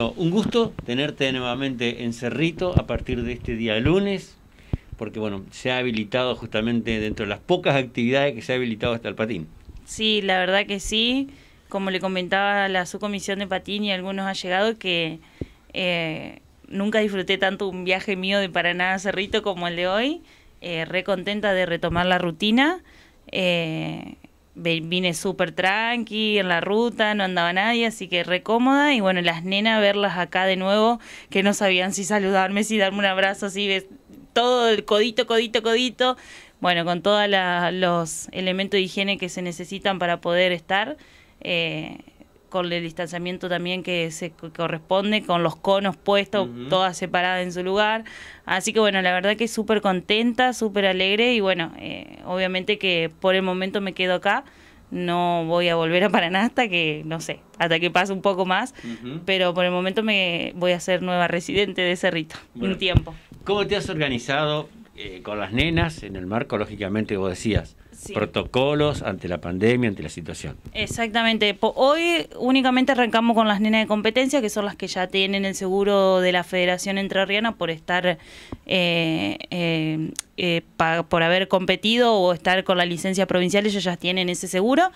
Un gusto tenerte nuevamente en Cerrito a partir de este día lunes, porque bueno, se ha habilitado justamente dentro de las pocas actividades que se ha habilitado hasta el patín. Sí, la verdad que sí. Como le comentaba a la subcomisión de patín y algunos ha llegado que eh, nunca disfruté tanto un viaje mío de Paraná a Cerrito como el de hoy. Eh, re contenta de retomar la rutina. Eh, vine súper tranqui en la ruta, no andaba nadie, así que recómoda, Y bueno, las nenas, verlas acá de nuevo, que no sabían si saludarme, si darme un abrazo, así, todo el codito, codito, codito. Bueno, con todos los elementos de higiene que se necesitan para poder estar. Eh, con el distanciamiento también que se corresponde, con los conos puestos, todas separadas en su lugar. Así que bueno, la verdad que súper contenta, súper alegre y bueno, eh, obviamente que por el momento me quedo acá. No voy a volver a Paraná hasta que, no sé, hasta que pase un poco más. Pero por el momento me voy a ser nueva residente de Cerrito, un tiempo. ¿Cómo te has organizado eh, con las nenas en el marco, lógicamente, vos decías, protocolos ante la pandemia, ante la situación. Exactamente. Hoy únicamente arrancamos con las nenas de competencia, que son las que ya tienen el seguro de la Federación Entrerriana por estar, eh, eh, eh, por haber competido o estar con la licencia provincial, ellos ya tienen ese seguro.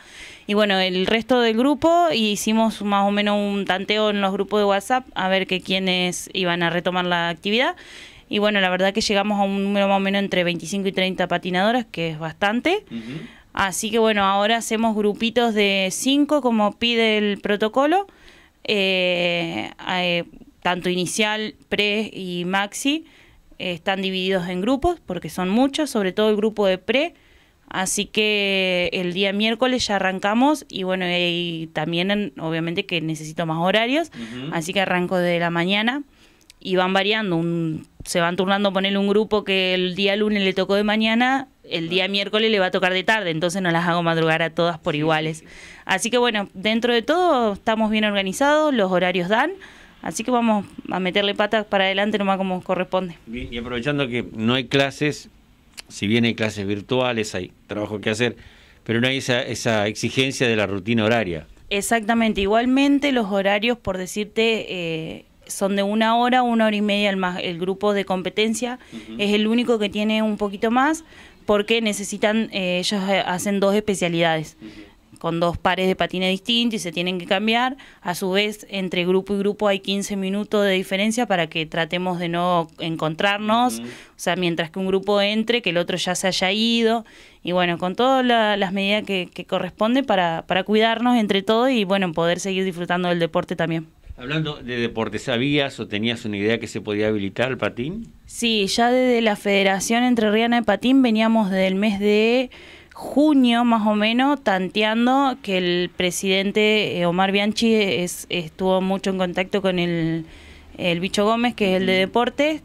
Y bueno, el resto del grupo hicimos más o menos un tanteo en los grupos de WhatsApp a ver que quiénes iban a retomar la actividad. Y bueno, la verdad que llegamos a un número más o menos entre 25 y 30 patinadoras, que es bastante. Así que bueno, ahora hacemos grupitos de 5, como pide el protocolo, eh, eh, tanto inicial, pre y maxi. Eh, están divididos en grupos porque son muchos, sobre todo el grupo de pre. Así que el día miércoles ya arrancamos y bueno, y también obviamente que necesito más horarios, así que arranco de la mañana y van variando un se van turnando ponerle un grupo que el día lunes le tocó de mañana, el día miércoles le va a tocar de tarde, entonces no las hago madrugar a todas por iguales. Así que bueno, dentro de todo estamos bien organizados, los horarios dan. Así que vamos a meterle patas para adelante nomás como corresponde. y aprovechando que no hay clases, si bien hay clases virtuales, hay trabajo que hacer, pero no hay esa, exigencia de la rutina horaria. Exactamente, igualmente los horarios, por decirte, eh, son de una hora, una hora y media el, más, el grupo de competencia. Es el único que tiene un poquito más porque necesitan, eh, ellos eh, hacen dos especialidades. con dos pares de patines distintos y se tienen que cambiar. A su vez, entre grupo y grupo hay 15 minutos de diferencia para que tratemos de no encontrarnos. O sea, mientras que un grupo entre, que el otro ya se haya ido. Y bueno, con todas las medidas que, que corresponde para, para cuidarnos entre todos y bueno, poder seguir disfrutando del deporte también. Hablando de deportes, ¿sabías o tenías una idea que se podía habilitar el patín? Sí, ya desde la Federación Entre Riana y Patín veníamos desde el mes de junio más o menos tanteando que el presidente eh, Omar Bianchi estuvo mucho en contacto con el, el bicho Gómez, que es el de deportes,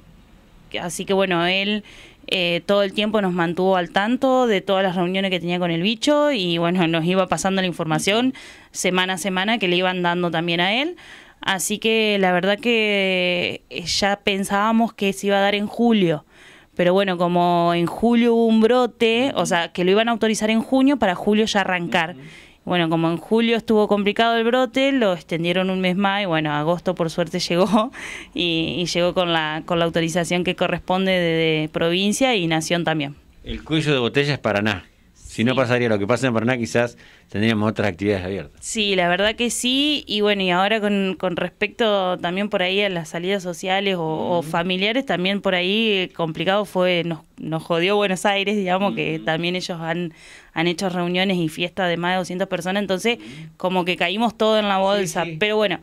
así que bueno, él eh, todo el tiempo nos mantuvo al tanto de todas las reuniones que tenía con el bicho y bueno, nos iba pasando la información semana a semana que le iban dando también a él. Así que la verdad que eh, ya pensábamos que se iba a dar en julio. Pero bueno, como en julio hubo un brote, o sea, que lo iban a autorizar en junio para julio ya arrancar. Bueno, como en julio estuvo complicado el brote, lo extendieron un mes más y bueno, agosto por suerte llegó y, llegó con la, con la autorización que corresponde de, provincia y nación también. El cuello de botella es Paraná. Si no pasaría lo que pasa en Paraná, quizás tendríamos otras actividades abiertas. Sí, la verdad que sí. Y bueno, y ahora con, con respecto también por ahí a las salidas sociales o, familiares, también por ahí complicado fue, nos, nos jodió Buenos Aires, digamos, que también ellos han, han hecho reuniones y fiestas de más de 200 personas. Entonces, como que caímos todo en la bolsa. Pero bueno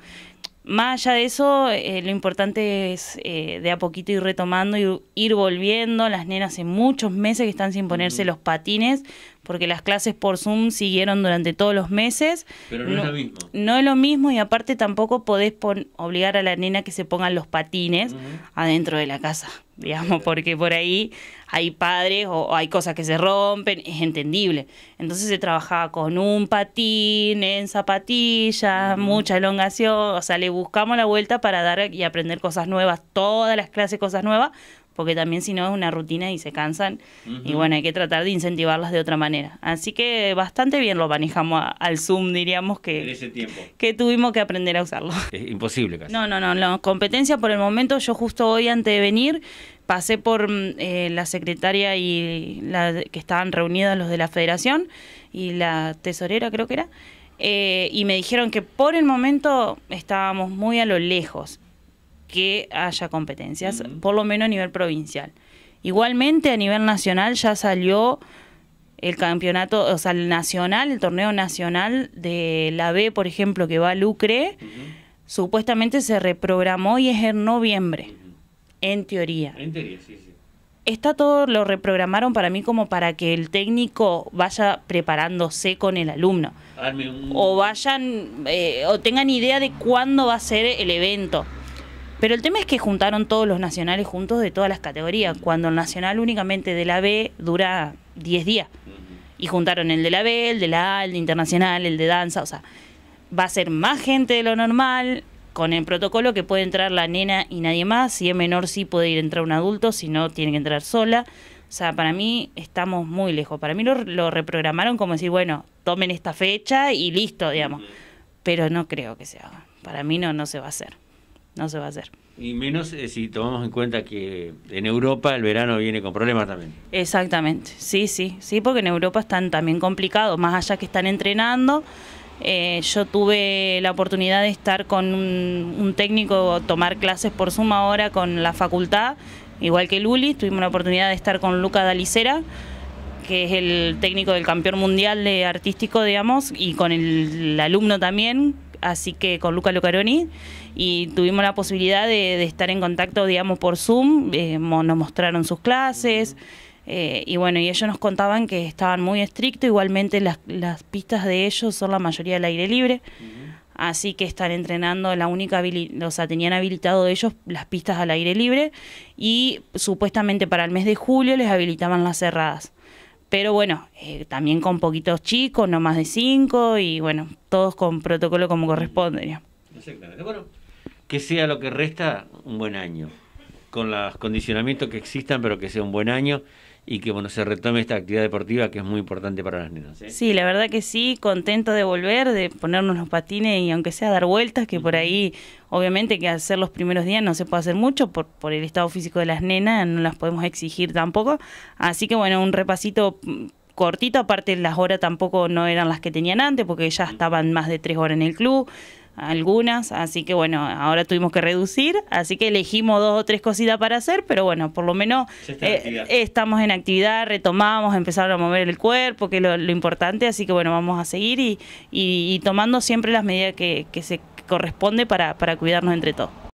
más allá de eso, eh, lo importante es eh, de a poquito ir retomando y ir volviendo. Las nenas hace muchos meses que están sin ponerse mm. los patines, porque las clases por Zoom siguieron durante todos los meses. Pero no, es lo mismo. No es lo mismo y aparte tampoco podés obligar a la nena que se pongan los patines adentro de la casa digamos, porque por ahí hay padres o, hay cosas que se rompen, es entendible. Entonces se trabajaba con un patín, en zapatillas, mucha elongación, o sea, le buscamos la vuelta para dar y aprender cosas nuevas, todas las clases cosas nuevas, porque también si no es una rutina y se cansan. Y bueno, hay que tratar de incentivarlas de otra manera. Así que bastante bien lo manejamos al Zoom, diríamos que, que tuvimos que aprender a usarlo. Es imposible casi. No, no, no, no. Competencia por el momento, yo justo hoy antes de venir pasé por mm, eh, la secretaria y la que estaban reunidos los de la federación y la tesorera creo que era. Eh, y me dijeron que por el momento estábamos muy a lo lejos que haya competencias, por lo menos a nivel provincial. Igualmente a nivel nacional ya salió el campeonato, o sea, el nacional, el torneo nacional de la B, por ejemplo, que va a Lucre, supuestamente se reprogramó y es en noviembre, en teoría. En teoría, sí, sí. Está todo, lo reprogramaron para mí como para que el técnico vaya preparándose con el alumno. O vayan, eh, o tengan idea de cuándo va a ser el evento. Pero el tema es que juntaron todos los nacionales juntos de todas las categorías, cuando el nacional únicamente de la B dura 10 días. Y juntaron el de la B, el de la A, el de internacional, el de danza, o sea, va a ser más gente de lo normal, con el protocolo que puede entrar la nena y nadie más, si es menor sí puede ir entrar un adulto, si no tiene que entrar sola. O sea, para mí estamos muy lejos. Para mí lo, lo reprogramaron como decir, bueno, tomen esta fecha y listo, digamos. Pero no creo que se haga. Para mí no, no se va a hacer no se va a hacer. Y menos eh, si tomamos en cuenta que en Europa el verano viene con problemas también. Exactamente, sí, sí, sí, porque en Europa están también complicados, más allá que están entrenando. Eh, yo tuve la oportunidad de estar con un, técnico, tomar clases por suma ahora con la facultad, igual que Luli, tuvimos la oportunidad de estar con Luca Dalicera, que es el técnico del campeón mundial de artístico, digamos, y con el alumno también, así que con Luca Lucaroni, y tuvimos la posibilidad de, estar en contacto, digamos, por Zoom, eh, nos mostraron sus clases. Eh, y bueno, y ellos nos contaban que estaban muy estrictos, igualmente las, pistas de ellos son la mayoría al aire libre, así que están entrenando, la única, o sea, tenían habilitado ellos las pistas al aire libre y supuestamente para el mes de julio les habilitaban las cerradas pero bueno, eh, también con poquitos chicos, no más de cinco, y bueno, todos con protocolo como corresponde. Exactamente. Bueno, que sea lo que resta un buen año, con los condicionamientos que existan, pero que sea un buen año y que bueno se retome esta actividad deportiva que es muy importante para las nenas. ¿eh? Sí, la verdad que sí, contento de volver, de ponernos los patines y aunque sea dar vueltas, que por ahí obviamente que hacer los primeros días no se puede hacer mucho por, por el estado físico de las nenas, no las podemos exigir tampoco. Así que bueno, un repasito mm, cortito, aparte las horas tampoco no eran las que tenían antes porque ya estaban más de tres horas en el club algunas, así que bueno, ahora tuvimos que reducir, así que elegimos dos o tres cositas para hacer, pero bueno, por lo menos eh, estamos en actividad, retomamos, empezaron a mover el cuerpo, que es lo, importante, así que bueno, vamos a seguir y, y, tomando siempre las medidas que, se corresponde para cuidarnos entre todos.